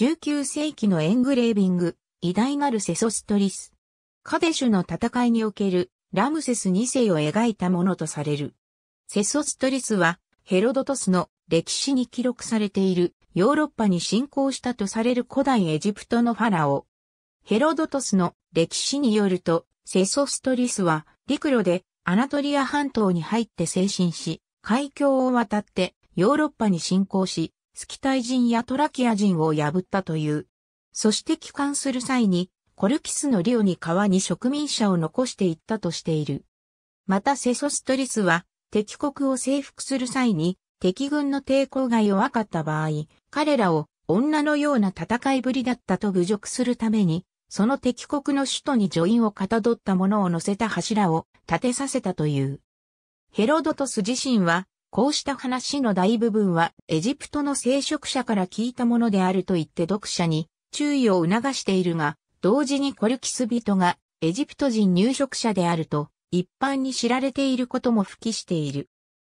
19世紀のエングレービング、偉大なるセソストリス。カデシュの戦いにおけるラムセス2世を描いたものとされる。セソストリスはヘロドトスの歴史に記録されているヨーロッパに侵攻したとされる古代エジプトのファラオ。ヘロドトスの歴史によると、セソストリスは陸路でアナトリア半島に入って精神し、海峡を渡ってヨーロッパに侵攻し、スキタイ人やトラキア人を破ったという。そして帰還する際に、コルキスのリオに川に植民者を残していったとしている。またセソストリスは、敵国を征服する際に、敵軍の抵抗が弱かった場合、彼らを女のような戦いぶりだったと侮辱するために、その敵国の首都に女院をかたどったものを乗せた柱を建てさせたという。ヘロドトス自身はこうした話の大部分はエジプトの聖職者から聞いたものであると言って読者に注意を促しているが、同時にコルキス人がエジプト人入植者であると一般に知られていることも付記している。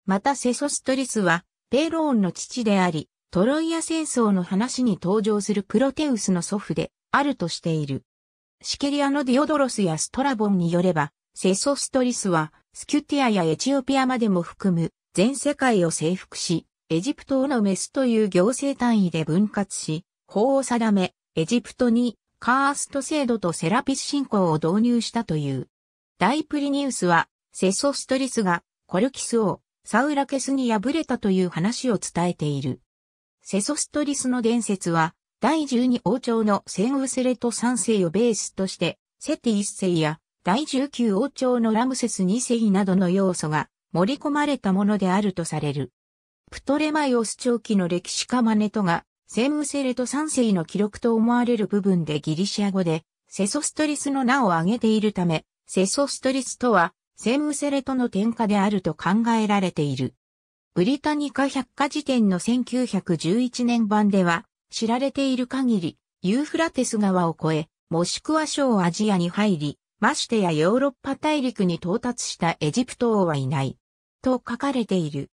またセソストリスはペーローンの父であり、トロイア戦争の話に登場するプロテウスの祖父であるとしている。シケリアのディオドロスやストラボンによれば、セソストリスはスキュティアやエチオピアまでも含む全世界を征服し、エジプトをのメスという行政単位で分割し、法を定め、エジプトにカースト制度とセラピス信仰を導入したという。大プリニウスは、セソストリスがコルキスをサウラケスに敗れたという話を伝えている。セソストリスの伝説は、第12王朝のセンウセレト3世をベースとして、セティ1世や第19王朝のラムセス2世などの要素が盛り込まれたものであるとされる。プトレマイオス長期の歴史家マネトが、セムセレト三世の記録と思われる部分でギリシア語で、セソストリスの名を挙げているため、セソストリスとは、セムセレトの天下であると考えられている。ブリタニカ百科事典の1911年版では、知られている限り、ユーフラテス川を越え、もしくは小アジアに入り、ましてやヨーロッパ大陸に到達したエジプト王はいない。と書かれている。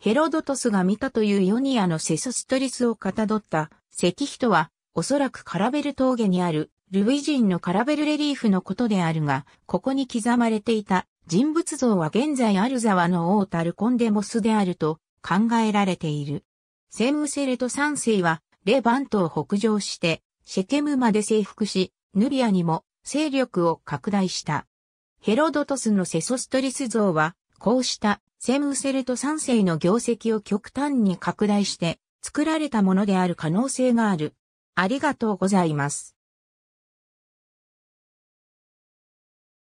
ヘロドトスが見たというヨニアのセソストリスをかたどった石碑とは、おそらくカラベル峠にあるルイ人のカラベルレリーフのことであるが、ここに刻まれていた人物像は現在アルザワの王タルコンデモスであると考えられている。セムセレト三世はレバントを北上して、シェケムまで征服し、ヌビアにも勢力を拡大した。ヘロドトスのセソストリス像は、こうしたセムセルト三世の業績を極端に拡大して作られたものである可能性がある。ありがとうございます。